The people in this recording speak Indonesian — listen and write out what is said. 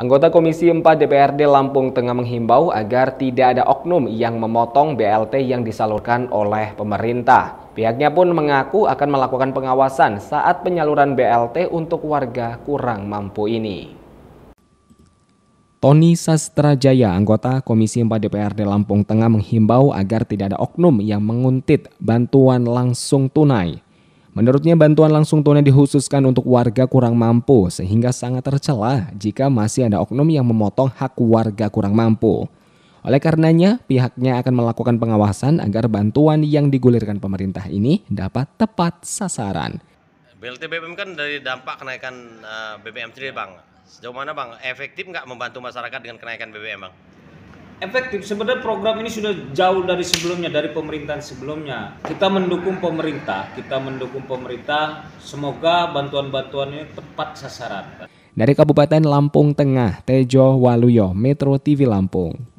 Anggota Komisi 4 DPRD Lampung Tengah menghimbau agar tidak ada oknum yang memotong BLT yang disalurkan oleh pemerintah. Pihaknya pun mengaku akan melakukan pengawasan saat penyaluran BLT untuk warga kurang mampu ini. Tony Sastrajaya, anggota Komisi 4 DPRD Lampung Tengah menghimbau agar tidak ada oknum yang menguntit bantuan langsung tunai Menurutnya bantuan langsung tunai dihususkan untuk warga kurang mampu sehingga sangat tercela jika masih ada oknum yang memotong hak warga kurang mampu. Oleh karenanya, pihaknya akan melakukan pengawasan agar bantuan yang digulirkan pemerintah ini dapat tepat sasaran. BLT BBM kan dari dampak kenaikan eh, BBM sendiri Bang. Sejauh mana Bang, efektif nggak membantu masyarakat dengan kenaikan BBM Bang? efektif. Sebenarnya program ini sudah jauh dari sebelumnya, dari pemerintahan sebelumnya. Kita mendukung pemerintah, kita mendukung pemerintah. Semoga bantuan-bantuan ini tepat sasaran. Dari Kabupaten Lampung Tengah, Tejo Waluyo, Metro TV Lampung.